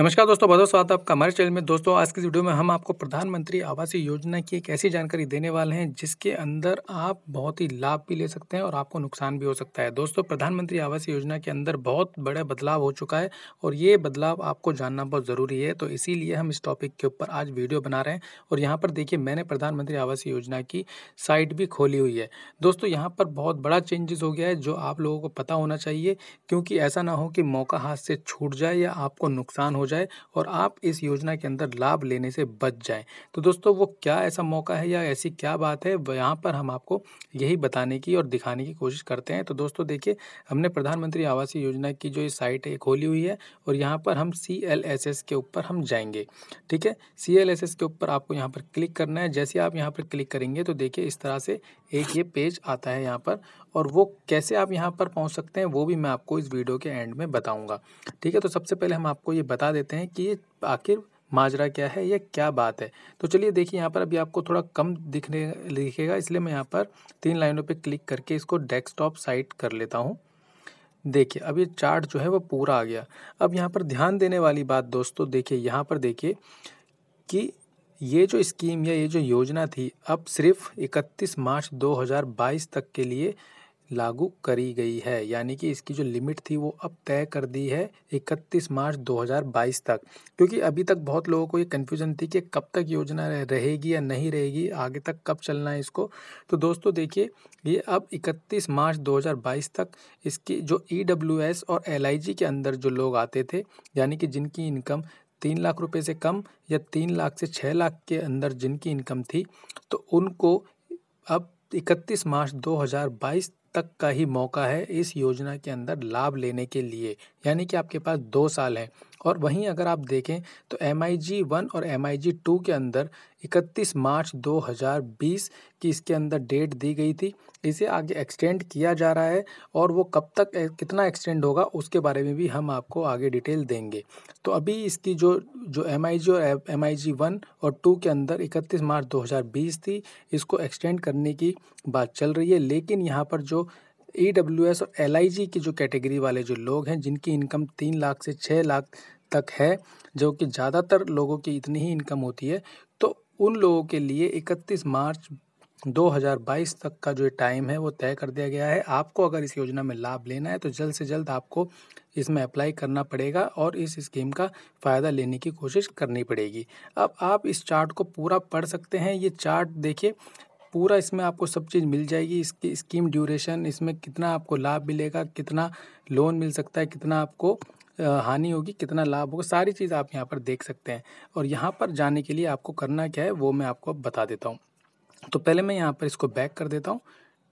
नमस्कार दोस्तों बहुत स्वागत आपका हमारे चैनल में दोस्तों आज की वीडियो में हम आपको प्रधानमंत्री आवासीय योजना की एक ऐसी जानकारी देने वाले हैं जिसके अंदर आप बहुत ही लाभ भी ले सकते हैं और आपको नुकसान भी हो सकता है दोस्तों प्रधानमंत्री आवासीय योजना के अंदर बहुत बड़ा बदलाव हो चुका है और ये बदलाव आपको जानना बहुत ज़रूरी है तो इसीलिए हम इस टॉपिक के ऊपर आज वीडियो बना रहे हैं और यहाँ पर देखिए मैंने प्रधानमंत्री आवासीय योजना की साइट भी खोली हुई है दोस्तों यहाँ पर बहुत बड़ा चेंजेस हो गया है जो आप लोगों को पता होना चाहिए क्योंकि ऐसा ना हो कि मौका हाथ से छूट जाए या आपको नुकसान हो जाए और आप इस योजना के अंदर लाभ लेने से बच जाएं तो दोस्तों वो क्या ऐसा मौका है या ऐसी क्या बात है यहाँ पर हम आपको यही बताने की और दिखाने की कोशिश करते हैं तो दोस्तों देखिए हमने प्रधानमंत्री आवासीय योजना की जो ये साइट है खोली हुई है और यहाँ पर हम सी के ऊपर हम जाएंगे ठीक है सी के ऊपर आपको यहाँ पर क्लिक करना है जैसे आप यहाँ पर क्लिक करेंगे तो देखिए इस तरह से एक ये पेज आता है यहाँ पर और वो कैसे आप यहाँ पर पहुँच सकते हैं वो भी मैं आपको इस वीडियो के एंड में बताऊँगा ठीक है तो सबसे पहले हम आपको ये बता देते हैं कि ये आखिर माजरा क्या है या क्या बात है तो चलिए देखिए यहाँ पर अभी आपको थोड़ा कम दिखने दिखेगा इसलिए मैं यहाँ पर तीन लाइनों पे क्लिक करके इसको डेस्कटॉप साइट कर लेता हूँ देखिए अब ये चार्ट जो है वो पूरा आ गया अब यहाँ पर ध्यान देने वाली बात दोस्तों देखिए यहाँ पर देखिए कि ये जो स्कीम या ये जो योजना थी अब सिर्फ इकतीस मार्च दो तक के लिए लागू करी गई है यानी कि इसकी जो लिमिट थी वो अब तय कर दी है 31 मार्च 2022 तक क्योंकि अभी तक बहुत लोगों को ये कन्फ्यूज़न थी कि कब तक योजना रहेगी या नहीं रहेगी आगे तक कब चलना है इसको तो दोस्तों देखिए ये अब 31 मार्च 2022 तक इसकी जो ई e और एल के अंदर जो लोग आते थे यानी कि जिनकी इनकम तीन लाख रुपये से कम या तीन लाख से छः लाख के अंदर जिनकी इनकम थी तो उनको अब 31 मार्च 2022 तक का ही मौका है इस योजना के अंदर लाभ लेने के लिए यानी कि आपके पास दो साल हैं और वहीं अगर आप देखें तो एम आई जी वन और एम आई जी टू के अंदर 31 मार्च 2020 की इसके अंदर डेट दी गई थी इसे आगे एक्सटेंड किया जा रहा है और वो कब तक कितना एक्सटेंड होगा उसके बारे में भी हम आपको आगे डिटेल देंगे तो अभी इसकी जो जो एम आई जी और एम आई जी वन और टू के अंदर 31 मार्च 2020 थी इसको एक्सटेंड करने की बात चल रही है लेकिन यहाँ पर जो ई डब्ल्यू एस और एल आई जी की जो कैटेगरी वाले जो लोग हैं जिनकी इनकम तीन लाख से छः लाख तक है जो कि ज़्यादातर लोगों की इतनी ही इनकम होती है तो उन लोगों के लिए 31 मार्च 2022 तक का जो टाइम है वो तय कर दिया गया है आपको अगर इस योजना में लाभ लेना है तो जल्द से जल्द आपको इसमें अप्लाई करना पड़ेगा और इस स्कीम का फ़ायदा लेने की कोशिश करनी पड़ेगी अब आप इस चार्ट को पूरा पढ़ सकते हैं ये चार्ट देखिए पूरा इसमें आपको सब चीज़ मिल जाएगी इसकी स्कीम ड्यूरेशन इसमें कितना आपको लाभ मिलेगा कितना लोन मिल सकता है कितना आपको हानि होगी कितना लाभ होगा सारी चीज़ आप यहाँ पर देख सकते हैं और यहाँ पर जाने के लिए आपको करना क्या है वो मैं आपको बता देता हूँ तो पहले मैं यहाँ पर इसको बैक कर देता हूँ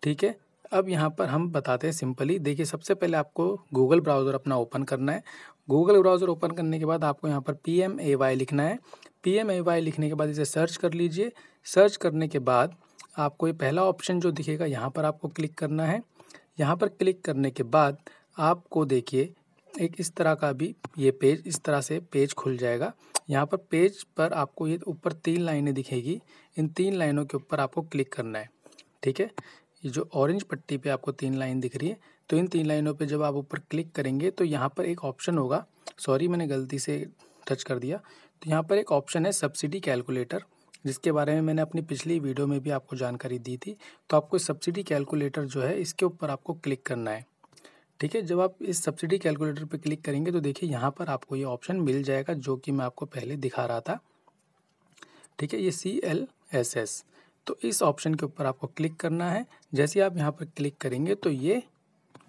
ठीक है अब यहाँ पर हम बताते हैं सिंपली देखिए सबसे पहले आपको गूगल ब्राउज़र अपना ओपन करना है गूगल ब्राउज़र ओपन करने के बाद आपको यहाँ पर पी एम ए वाई लिखना है पी एम ए वाई लिखने के बाद इसे सर्च कर लीजिए सर्च करने के बाद आपको ये पहला ऑप्शन जो दिखेगा यहाँ पर आपको क्लिक करना है यहाँ पर क्लिक करने के बाद आपको देखिए एक इस तरह का भी ये पेज इस तरह से पेज खुल जाएगा यहाँ पर पेज पर आपको ये ऊपर तीन लाइनें दिखेगी इन तीन लाइनों के ऊपर आपको क्लिक करना है ठीक है ये जो ऑरेंज पट्टी पे आपको तीन लाइन दिख रही है तो इन तीन लाइनों पे जब आप ऊपर क्लिक करेंगे तो यहाँ पर एक ऑप्शन होगा सॉरी मैंने गलती से टच कर दिया तो यहाँ पर एक ऑप्शन है सब्सिडी कैलकुलेटर जिसके बारे में मैंने अपनी पिछली वीडियो में भी आपको जानकारी दी थी तो आपको सब्सिडी कैलकुलेटर जो है इसके ऊपर आपको क्लिक करना है ठीक है जब आप इस सब्सिडी कैलकुलेटर पर क्लिक करेंगे तो देखिए यहाँ पर आपको ये ऑप्शन मिल जाएगा जो कि मैं आपको पहले दिखा रहा था ठीक है ये सी एल एस एस तो इस ऑप्शन के ऊपर आपको क्लिक करना है जैसे आप यहाँ पर क्लिक करेंगे तो ये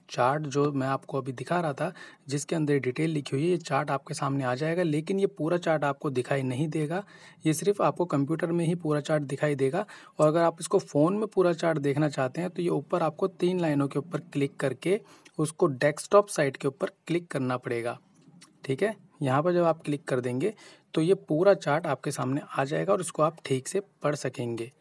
चार्ट जो मैं आपको अभी दिखा रहा था जिसके अंदर डिटेल लिखी हुई है ये चार्ट आपके सामने आ जाएगा लेकिन ये पूरा चार्ट आपको दिखाई नहीं देगा ये सिर्फ आपको कंप्यूटर में ही पूरा चार्ट दिखाई देगा और अगर आप इसको फ़ोन में पूरा चार्ट देखना चाहते हैं तो ये ऊपर आपको तीन लाइनों के ऊपर क्लिक करके उसको डेस्कटॉप साइट के ऊपर क्लिक करना पड़ेगा ठीक है यहाँ पर जब आप क्लिक कर देंगे तो ये पूरा चार्ट आपके सामने आ जाएगा और इसको आप ठीक से पढ़ सकेंगे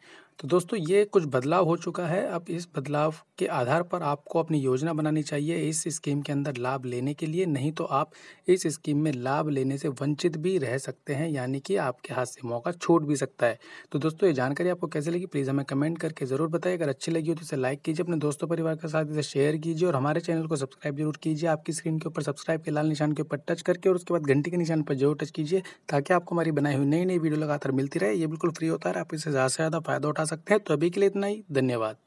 तो दोस्तों ये कुछ बदलाव हो चुका है अब इस बदलाव के आधार पर आपको अपनी योजना बनानी चाहिए इस स्कीम के अंदर लाभ लेने के लिए नहीं तो आप इस स्कीम में लाभ लेने से वंचित भी रह सकते हैं यानी कि आपके हाथ से मौका छूट भी सकता है तो दोस्तों ये जानकारी आपको कैसे लगी प्लीज़ हमें कमेंट करके ज़रूर बताइए अगर अच्छी लगी हो तो इसे लाइक कीजिए अपने दोस्तों परिवार के साथ इसे शेयर कीजिए और हमारे चैनल को सब्सक्राइब जरूर कीजिए आपकी स्क्रीन के ऊपर सब्सक्राइब के लाल निशान के ऊपर टच करके और उसके बाद घंटी के निशान पर जरूर टच कीजिए ताकि आपको हमारी बनाई हुई नई नई वीडियो लगातार मिलती रहे ये बिल्कुल फ्री होता है आप इससे ज़्यादा से ज़्यादा फायदा उठा सकते हैं तो अभी के लिए इतना ही धन्यवाद